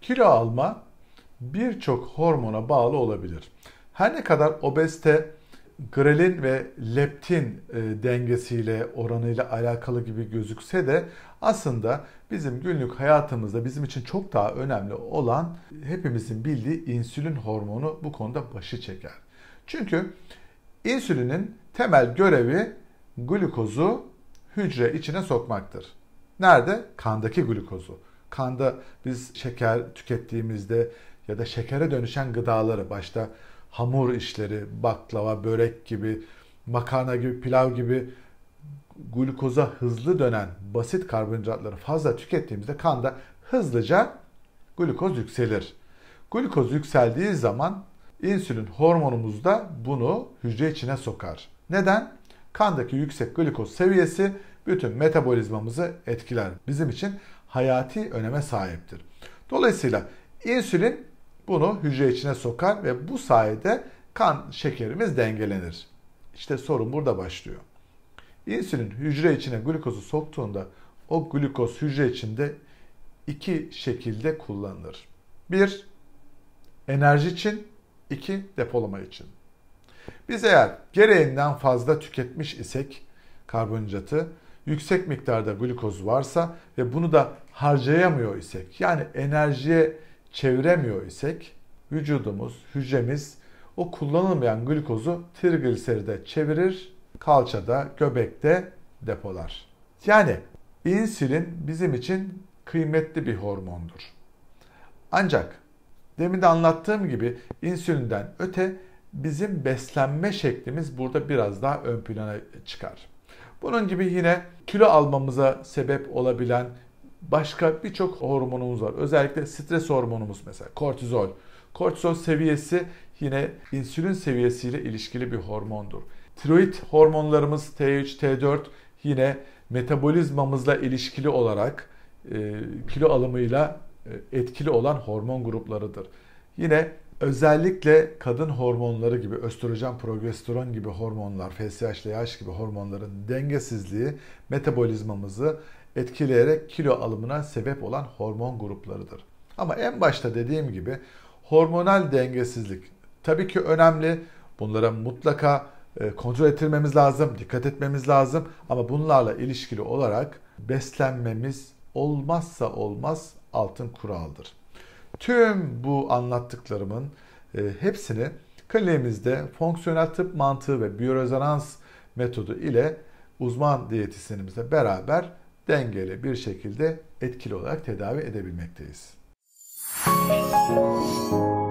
Kilo alma birçok hormona bağlı olabilir. Her ne kadar obezite grelin ve leptin e, dengesiyle oranıyla alakalı gibi gözükse de aslında bizim günlük hayatımızda bizim için çok daha önemli olan hepimizin bildiği insülin hormonu bu konuda başı çeker. Çünkü insülinin temel görevi glukozu hücre içine sokmaktır. Nerede? Kandaki glukozu. Kanda biz şeker tükettiğimizde ya da şekere dönüşen gıdaları başta hamur işleri, baklava, börek gibi, makarna gibi, pilav gibi glukoza hızlı dönen basit karbonhidratları fazla tükettiğimizde kanda hızlıca glukoz yükselir. Glukoz yükseldiği zaman insülin hormonumuz da bunu hücre içine sokar. Neden? Kandaki yüksek glikoz seviyesi bütün metabolizmamızı etkiler. Bizim için hayati öneme sahiptir. Dolayısıyla insülin bunu hücre içine sokar ve bu sayede kan şekerimiz dengelenir. İşte sorun burada başlıyor. İnsülin hücre içine glikozu soktuğunda o glikoz hücre içinde iki şekilde kullanılır. Bir, enerji için, iki depolama için. Biz eğer gereğinden fazla tüketmiş isek karbonhidratı, yüksek miktarda glukoz varsa ve bunu da harcayamıyor isek, yani enerjiye çeviremiyor isek, vücudumuz, hücremiz o kullanılmayan glukozu trigliseride çevirir, kalçada, göbekte depolar. Yani insülin bizim için kıymetli bir hormondur. Ancak demin de anlattığım gibi insülinden öte bizim beslenme şeklimiz burada biraz daha ön plana çıkar. Bunun gibi yine kilo almamıza sebep olabilen başka birçok hormonumuz var. Özellikle stres hormonumuz mesela kortizol. Kortizol seviyesi yine insülin seviyesiyle ilişkili bir hormondur. Tiroid hormonlarımız T3, T4 yine metabolizmamızla ilişkili olarak e, kilo alımıyla e, etkili olan hormon gruplarıdır. Yine Özellikle kadın hormonları gibi östrojen, progesteron gibi hormonlar, FSH, yaş gibi hormonların dengesizliği metabolizmamızı etkileyerek kilo alımına sebep olan hormon gruplarıdır. Ama en başta dediğim gibi hormonal dengesizlik tabii ki önemli. Bunlara mutlaka e, kontrol ettirmemiz lazım, dikkat etmemiz lazım ama bunlarla ilişkili olarak beslenmemiz olmazsa olmaz altın kuraldır. Tüm bu anlattıklarımın e, hepsini kalemizde fonksiyonel tıp mantığı ve biyorezonans metodu ile uzman diyetisyenimizle beraber dengeli bir şekilde etkili olarak tedavi edebilmekteyiz. Müzik